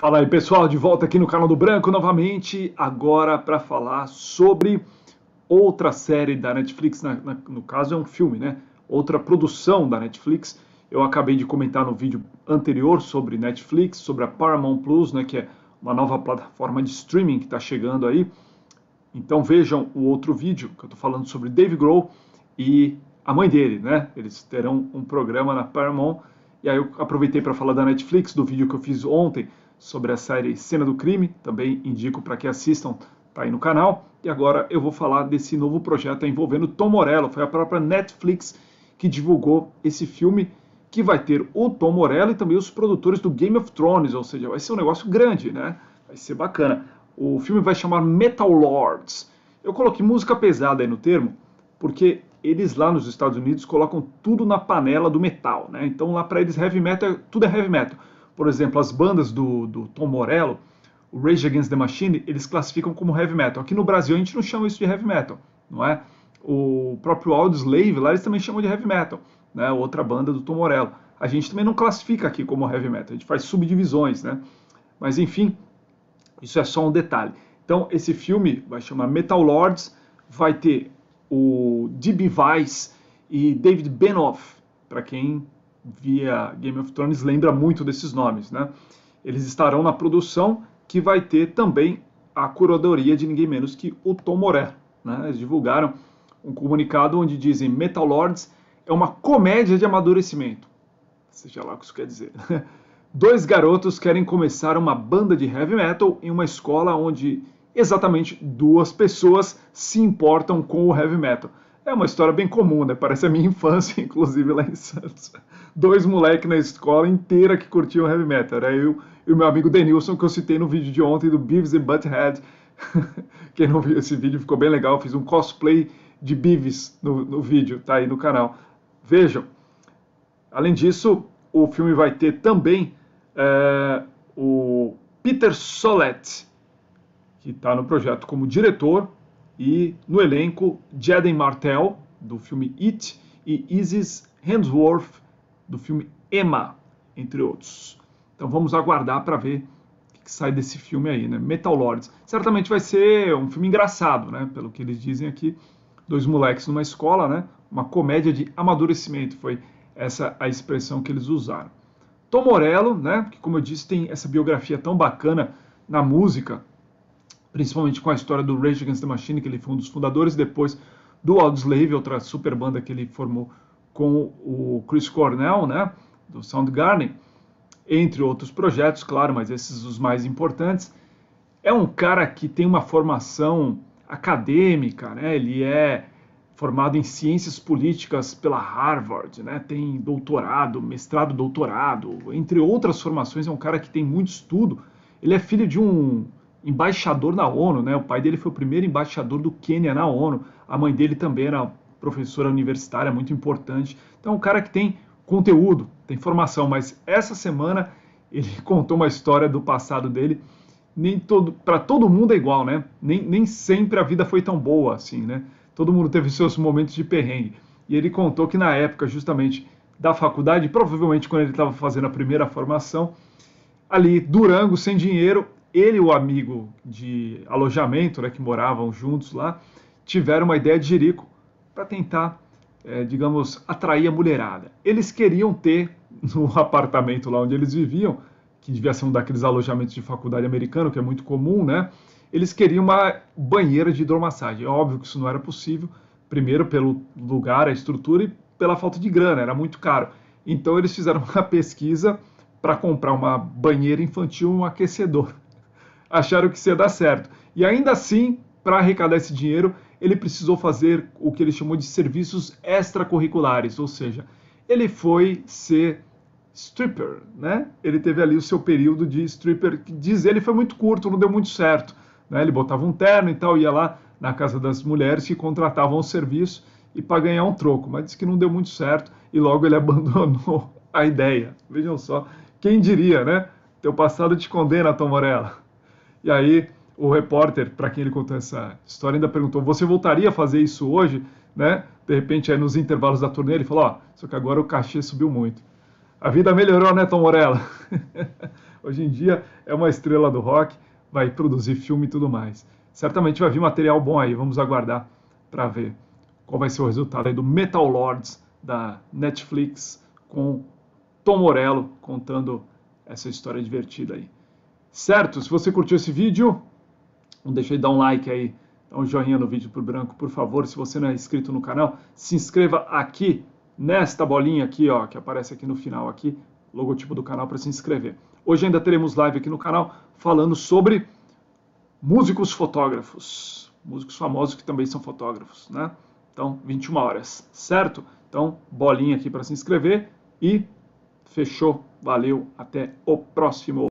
Fala aí pessoal, de volta aqui no canal do Branco novamente, agora para falar sobre outra série da Netflix, na, na, no caso é um filme, né? Outra produção da Netflix. Eu acabei de comentar no vídeo anterior sobre Netflix, sobre a Paramount Plus, né? Que é uma nova plataforma de streaming que está chegando aí. Então vejam o outro vídeo que eu estou falando sobre Dave Grohl e a mãe dele, né? Eles terão um programa na Paramount. E aí eu aproveitei para falar da Netflix, do vídeo que eu fiz ontem sobre a série Cena do Crime, também indico para que assistam, tá aí no canal. E agora eu vou falar desse novo projeto envolvendo Tom Morello. Foi a própria Netflix que divulgou esse filme que vai ter o Tom Morello e também os produtores do Game of Thrones, ou seja, vai ser um negócio grande, né? Vai ser bacana. O filme vai chamar Metal Lords. Eu coloquei música pesada aí no termo, porque eles lá nos Estados Unidos colocam tudo na panela do metal, né? Então lá para eles heavy metal, tudo é heavy metal. Por exemplo, as bandas do, do Tom Morello, o Rage Against the Machine, eles classificam como heavy metal. Aqui no Brasil a gente não chama isso de heavy metal, não é? O próprio Audioslave lá eles também chamam de heavy metal, né? Outra banda do Tom Morello. A gente também não classifica aqui como heavy metal, a gente faz subdivisões, né? Mas enfim, isso é só um detalhe. Então esse filme vai chamar Metal Lords, vai ter o D.B. Weiss e David Benioff, para quem via Game of Thrones lembra muito desses nomes, né? Eles estarão na produção que vai ter também a curadoria de ninguém menos que o Tom Moré. Né? Eles divulgaram um comunicado onde dizem Metal Lords é uma comédia de amadurecimento. Seja lá o que isso quer dizer. Dois garotos querem começar uma banda de heavy metal em uma escola onde exatamente duas pessoas se importam com o heavy metal. É uma história bem comum, né? Parece a minha infância, inclusive, lá em Santos. Dois moleques na escola inteira que curtiam heavy metal. Era eu e o meu amigo Denilson, que eu citei no vídeo de ontem do Beavis and Butthead. Quem não viu esse vídeo ficou bem legal. Eu fiz um cosplay de Beavis no, no vídeo, tá aí no canal. Vejam. Além disso, o filme vai ter também é, o Peter Solet, que está no projeto como diretor, e no elenco, Jaden Martell, do filme It, e Isis Hemsworth, do filme Emma, entre outros. Então vamos aguardar para ver o que sai desse filme aí, né? Metal Lords. Certamente vai ser um filme engraçado, né? Pelo que eles dizem aqui. Dois moleques numa escola, né? Uma comédia de amadurecimento. Foi essa a expressão que eles usaram. Tom Morello, né? Que como eu disse, tem essa biografia tão bacana na música principalmente com a história do Rage Against the Machine, que ele foi um dos fundadores, depois do Audioslave, outra super banda que ele formou com o Chris Cornell, né, do Soundgarden, entre outros projetos, claro, mas esses os mais importantes. É um cara que tem uma formação acadêmica, né? Ele é formado em ciências políticas pela Harvard, né? Tem doutorado, mestrado, doutorado, entre outras formações, é um cara que tem muito estudo. Ele é filho de um embaixador na ONU, né? O pai dele foi o primeiro embaixador do Quênia na ONU. A mãe dele também era professora universitária muito importante. Então, é um cara que tem conteúdo, tem formação, mas essa semana ele contou uma história do passado dele. Nem todo, para todo mundo é igual, né? Nem, nem sempre a vida foi tão boa assim, né? Todo mundo teve seus momentos de perrengue. E ele contou que na época, justamente da faculdade, provavelmente quando ele estava fazendo a primeira formação, ali Durango sem dinheiro, ele e o amigo de alojamento, né, que moravam juntos lá, tiveram uma ideia de Jerico para tentar, é, digamos, atrair a mulherada. Eles queriam ter no apartamento lá onde eles viviam, que devia ser um daqueles alojamentos de faculdade americano, que é muito comum, né? Eles queriam uma banheira de hidromassagem. É óbvio que isso não era possível, primeiro pelo lugar, a estrutura e pela falta de grana, era muito caro. Então eles fizeram uma pesquisa para comprar uma banheira infantil e um aquecedor acharam que isso ia dar certo. E ainda assim, para arrecadar esse dinheiro, ele precisou fazer o que ele chamou de serviços extracurriculares, ou seja, ele foi ser stripper, né? Ele teve ali o seu período de stripper, que diz ele foi muito curto, não deu muito certo. Né? Ele botava um terno e tal, ia lá na casa das mulheres que contratavam o serviço e para ganhar um troco, mas disse que não deu muito certo e logo ele abandonou a ideia. Vejam só, quem diria, né? Teu passado te condena, Tom Morella. E aí o repórter, para quem ele contou essa história, ainda perguntou: você voltaria a fazer isso hoje? Né? De repente, aí nos intervalos da turnê, ele falou: ó, só que agora o cachê subiu muito. A vida melhorou, né, Tom Morello? hoje em dia é uma estrela do rock, vai produzir filme e tudo mais. Certamente vai vir material bom aí, vamos aguardar para ver qual vai ser o resultado aí do Metal Lords da Netflix com Tom Morello contando essa história divertida aí. Certo? Se você curtiu esse vídeo, não deixe de dar um like aí, dá um joinha no vídeo por branco, por favor. Se você não é inscrito no canal, se inscreva aqui nesta bolinha aqui, ó, que aparece aqui no final aqui, logotipo do canal para se inscrever. Hoje ainda teremos live aqui no canal falando sobre músicos fotógrafos, músicos famosos que também são fotógrafos, né? Então, 21 horas, certo? Então, bolinha aqui para se inscrever e fechou. Valeu, até o próximo